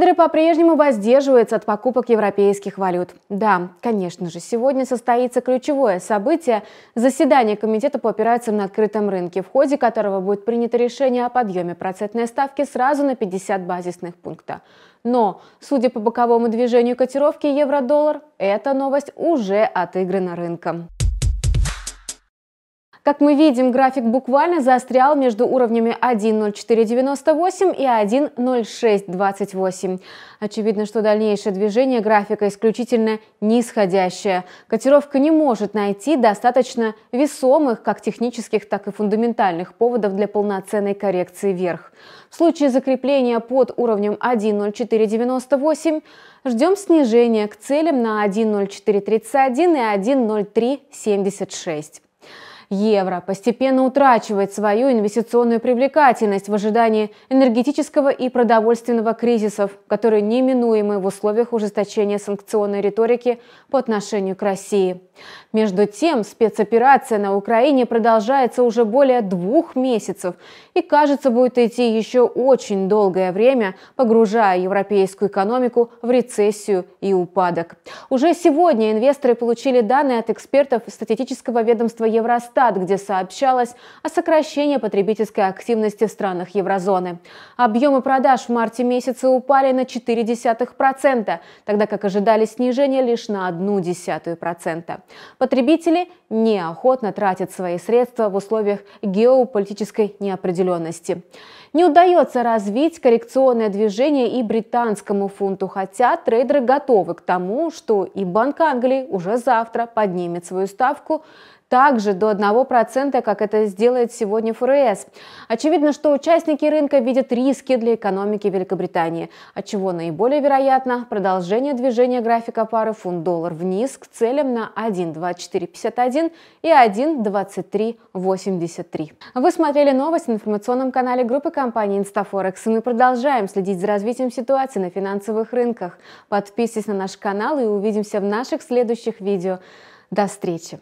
Трейдеры по-прежнему воздерживаются от покупок европейских валют. Да, конечно же, сегодня состоится ключевое событие – заседание Комитета по операциям на открытом рынке, в ходе которого будет принято решение о подъеме процентной ставки сразу на 50 базисных пунктов. Но, судя по боковому движению котировки евро-доллар, эта новость уже отыграна рынком. Как мы видим, график буквально заострял между уровнями 1.0498 и 1.0628. Очевидно, что дальнейшее движение графика исключительно нисходящее. Котировка не может найти достаточно весомых как технических, так и фундаментальных поводов для полноценной коррекции вверх. В случае закрепления под уровнем 1.0498 ждем снижения к целям на 1.0431 и 1.0376. Евро постепенно утрачивает свою инвестиционную привлекательность в ожидании энергетического и продовольственного кризисов, которые неминуемы в условиях ужесточения санкционной риторики по отношению к России. Между тем, спецоперация на Украине продолжается уже более двух месяцев и, кажется, будет идти еще очень долгое время, погружая европейскую экономику в рецессию и упадок. Уже сегодня инвесторы получили данные от экспертов статистического ведомства Евростат Росстат, где сообщалось о сокращении потребительской активности в странах еврозоны. Объемы продаж в марте месяце упали на 0,4%, тогда как ожидали снижения лишь на 0,1%. Потребители неохотно тратят свои средства в условиях геополитической неопределенности. Не удается развить коррекционное движение и британскому фунту, хотя трейдеры готовы к тому, что и Банк Англии уже завтра поднимет свою ставку также до 1%, как это сделает сегодня ФРС. Очевидно, что участники рынка видят риски для экономики Великобритании, от чего наиболее вероятно продолжение движения графика пары фунт-доллар вниз к целям на 1.2451 и 1.2383. Вы смотрели новость на информационном канале группы компании InstaForex, и мы продолжаем следить за развитием ситуации на финансовых рынках. Подписывайтесь на наш канал и увидимся в наших следующих видео. До встречи!